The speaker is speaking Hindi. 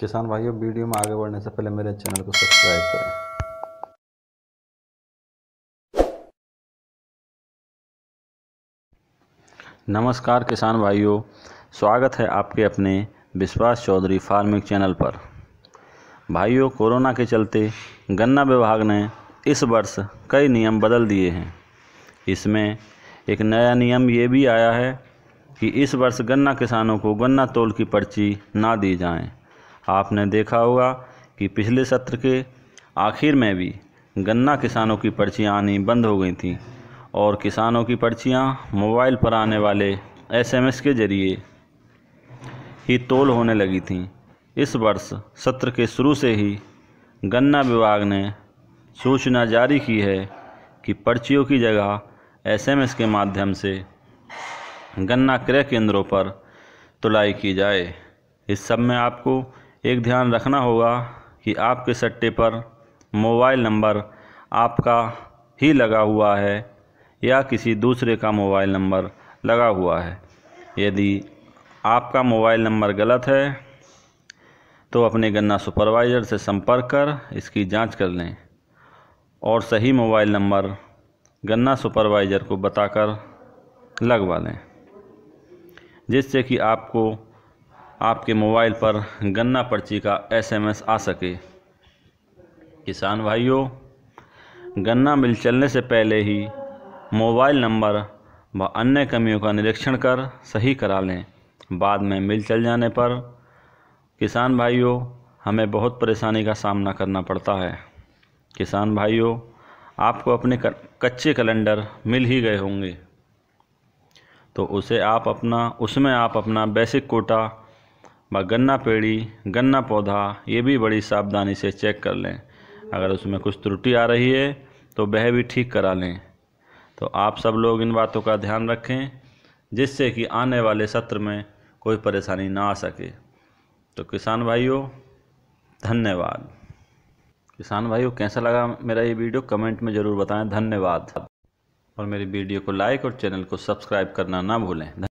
किसान भाइयों वीडियो में आगे बढ़ने से पहले मेरे चैनल को सब्सक्राइब करें नमस्कार किसान भाइयों स्वागत है आपके अपने विश्वास चौधरी फार्मिंग चैनल पर भाइयों कोरोना के चलते गन्ना विभाग ने इस वर्ष कई नियम बदल दिए हैं इसमें एक नया नियम ये भी आया है कि इस वर्ष गन्ना किसानों को गन्ना तोल की पर्ची ना दी जाएं आपने देखा होगा कि पिछले सत्र के आखिर में भी गन्ना किसानों की पर्चियाँ आनी बंद हो गई थी और किसानों की पर्चियाँ मोबाइल पर आने वाले एसएमएस के ज़रिए ही तोल होने लगी थी इस वर्ष सत्र के शुरू से ही गन्ना विभाग ने सूचना जारी की है कि पर्चियों की जगह एसएमएस के माध्यम से गन्ना क्रय केंद्रों पर तुलाई की जाए इस सब में आपको एक ध्यान रखना होगा कि आपके सट्टे पर मोबाइल नंबर आपका ही लगा हुआ है या किसी दूसरे का मोबाइल नंबर लगा हुआ है यदि आपका मोबाइल नंबर गलत है तो अपने गन्ना सुपरवाइज़र से संपर्क कर इसकी जांच कर लें और सही मोबाइल नंबर गन्ना सुपरवाइज़र को बताकर लगवा लें जिससे कि आपको आपके मोबाइल पर गन्ना पर्ची का एसएमएस आ सके किसान भाइयों गन्ना मिल चलने से पहले ही मोबाइल नंबर व अन्य कमियों का निरीक्षण कर सही करा लें बाद में मिल चल जाने पर किसान भाइयों हमें बहुत परेशानी का सामना करना पड़ता है किसान भाइयों आपको अपने कच्चे कैलेंडर मिल ही गए होंगे तो उसे आप अपना उसमें आप अपना बेसिक कोटा व गन्ना पेड़ी गन्ना पौधा ये भी बड़ी सावधानी से चेक कर लें अगर उसमें कुछ त्रुटि आ रही है तो वह भी ठीक करा लें तो आप सब लोग इन बातों का ध्यान रखें जिससे कि आने वाले सत्र में कोई परेशानी ना आ सके तो किसान भाइयों धन्यवाद किसान भाइयों कैसा लगा मेरा ये वीडियो कमेंट में ज़रूर बताएं धन्यवाद और मेरी वीडियो को लाइक और चैनल को सब्सक्राइब करना ना भूलें